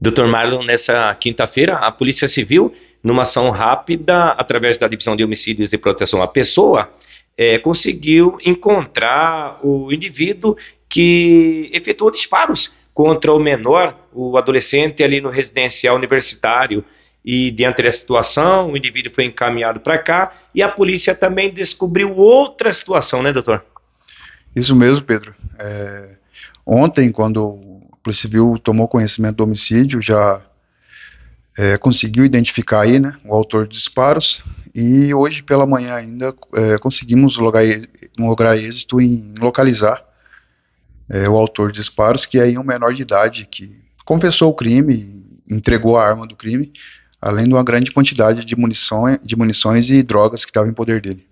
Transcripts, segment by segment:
Dr. Marlon, nessa quinta-feira, a Polícia Civil, numa ação rápida, através da Divisão de Homicídios e Proteção à Pessoa, é, conseguiu encontrar o indivíduo que efetuou disparos contra o menor, o adolescente ali no residencial universitário. E diante dessa situação, o indivíduo foi encaminhado para cá e a polícia também descobriu outra situação, né, doutor? Isso mesmo, Pedro. É, Ontem, quando o Polícia Civil tomou conhecimento do homicídio, já é, conseguiu identificar aí, né, o autor dos disparos e hoje pela manhã ainda é, conseguimos lograr, lograr êxito em localizar é, o autor dos disparos, que é um menor de idade que confessou o crime, entregou a arma do crime, além de uma grande quantidade de, munição, de munições e drogas que estavam em poder dele.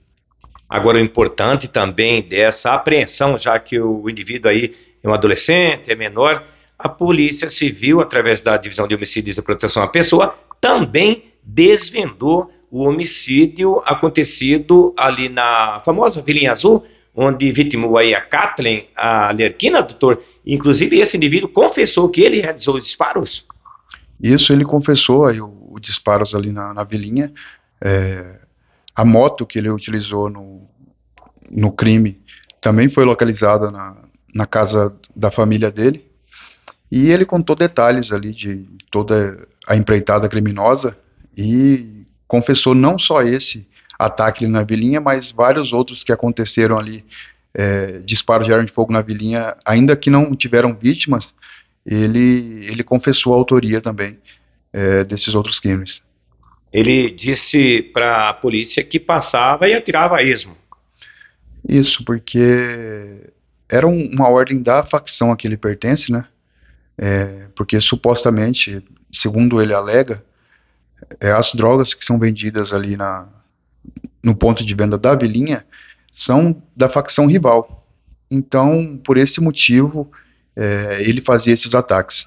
Agora, o importante também dessa apreensão, já que o indivíduo aí é um adolescente, é menor, a Polícia Civil, através da Divisão de Homicídios e Proteção à Pessoa, também desvendou o homicídio acontecido ali na famosa Vilinha Azul, onde vitimou aí a Kathleen, a Lerquina, doutor. Inclusive, esse indivíduo confessou que ele realizou os disparos. Isso, ele confessou aí os disparos ali na, na Vilinha. É, a moto que ele utilizou no, no crime também foi localizada na, na casa da família dele. E ele contou detalhes ali de toda a empreitada criminosa e confessou não só esse ataque na vilinha, mas vários outros que aconteceram ali, é, disparos de arma de fogo na vilinha, ainda que não tiveram vítimas, ele, ele confessou a autoria também é, desses outros crimes. Ele disse para a polícia que passava e atirava a esmo. Isso, porque era uma ordem da facção a que ele pertence, né? É, porque supostamente, segundo ele alega, é, as drogas que são vendidas ali na, no ponto de venda da vilinha são da facção rival. Então, por esse motivo, é, ele fazia esses ataques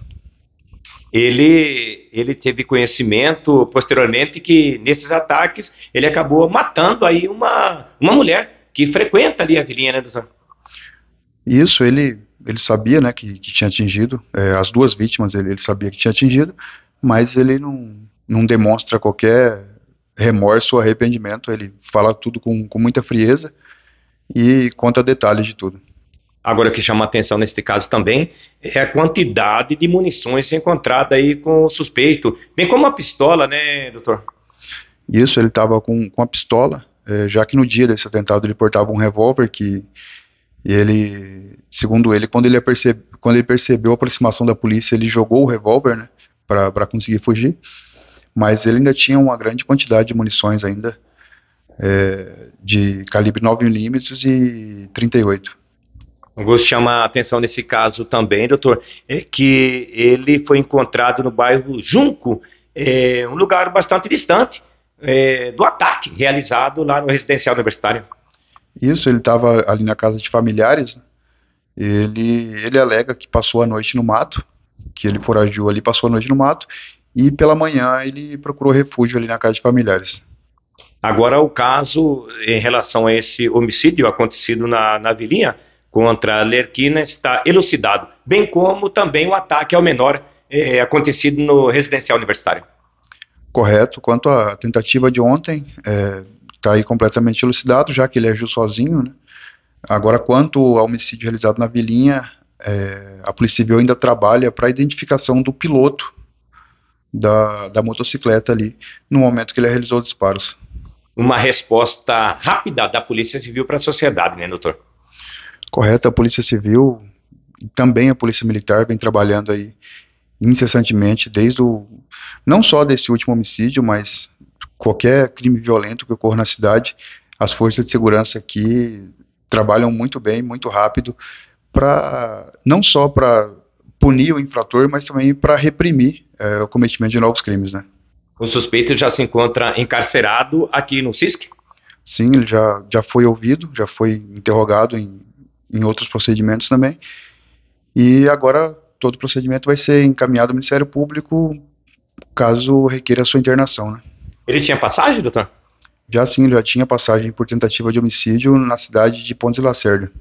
ele, ele teve conhecimento posteriormente que nesses ataques ele acabou matando aí uma, uma mulher que frequenta ali a vilinha, né, doutor? Isso, ele, ele sabia né, que, que tinha atingido, é, as duas vítimas ele, ele sabia que tinha atingido, mas ele não, não demonstra qualquer remorso ou arrependimento, ele fala tudo com, com muita frieza e conta detalhes de tudo. Agora, o que chama atenção neste caso também é a quantidade de munições encontrada aí com o suspeito, bem como uma pistola, né, doutor? Isso, ele estava com, com a pistola, é, já que no dia desse atentado ele portava um revólver que ele, segundo ele, quando ele, percebe, quando ele percebeu a aproximação da polícia, ele jogou o revólver, né, para conseguir fugir, mas ele ainda tinha uma grande quantidade de munições ainda, é, de calibre 9mm e 38 de chamar a atenção nesse caso também, doutor, é que ele foi encontrado no bairro Junco, é, um lugar bastante distante é, do ataque realizado lá no residencial universitário. Isso, ele estava ali na casa de familiares. Né? Ele, ele alega que passou a noite no mato, que ele foragiu ali, passou a noite no mato, e pela manhã ele procurou refúgio ali na casa de familiares. Agora, o caso em relação a esse homicídio acontecido na, na vilinha contra a Lerquina está elucidado, bem como também o ataque ao menor é, acontecido no residencial universitário. Correto. Quanto à tentativa de ontem, está eh, é, aí completamente elucidado, já que ele agiu sozinho. Né? Agora, quanto ao homicídio realizado na Vilinha, é, a Polícia Civil ainda trabalha para a identificação do piloto da, da motocicleta ali, no momento que ele realizou os disparos. Uma resposta rápida da Polícia Civil para a sociedade, né, doutor? correto, a Polícia Civil e também a Polícia Militar vem trabalhando aí incessantemente desde o não só desse último homicídio, mas qualquer crime violento que ocorra na cidade, as forças de segurança aqui trabalham muito bem, muito rápido para não só para punir o infrator, mas também para reprimir é, o cometimento de novos crimes, né? O suspeito já se encontra encarcerado aqui no CISC? Sim, ele já, já foi ouvido, já foi interrogado em em outros procedimentos também. E agora todo o procedimento vai ser encaminhado ao Ministério Público caso requeira a sua internação. Né? Ele tinha passagem, doutor? Já sim, ele já tinha passagem por tentativa de homicídio na cidade de Pontes e Lacerda.